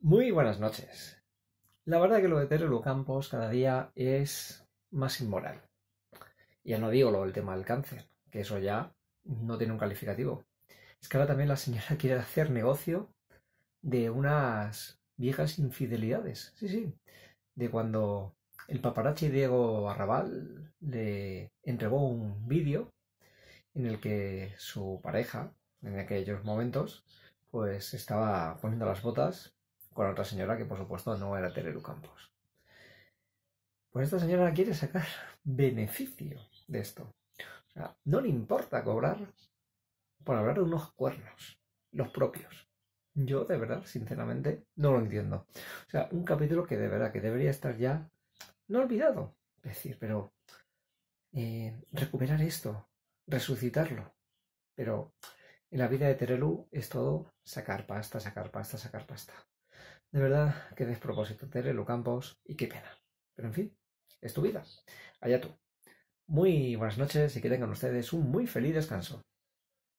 Muy buenas noches. La verdad que lo de Terelu Campos cada día es más inmoral. Ya no digo lo del tema del cáncer, que eso ya no tiene un calificativo. Es que ahora también la señora quiere hacer negocio de unas viejas infidelidades. Sí, sí. De cuando el paparazzi Diego Barrabal le entregó un vídeo en el que su pareja, en aquellos momentos, pues estaba poniendo las botas con otra señora que por supuesto no era Terelu Campos. Pues esta señora quiere sacar beneficio de esto. O sea, no le importa cobrar por hablar de unos cuernos, los propios. Yo de verdad, sinceramente, no lo entiendo. O sea, un capítulo que de verdad, que debería estar ya, no olvidado. Es decir, pero eh, recuperar esto, resucitarlo. Pero en la vida de Terelu es todo sacar pasta, sacar pasta, sacar pasta. De verdad, qué despropósito, los Campos, y qué pena. Pero en fin, es tu vida. Allá tú. Muy buenas noches y que tengan ustedes un muy feliz descanso.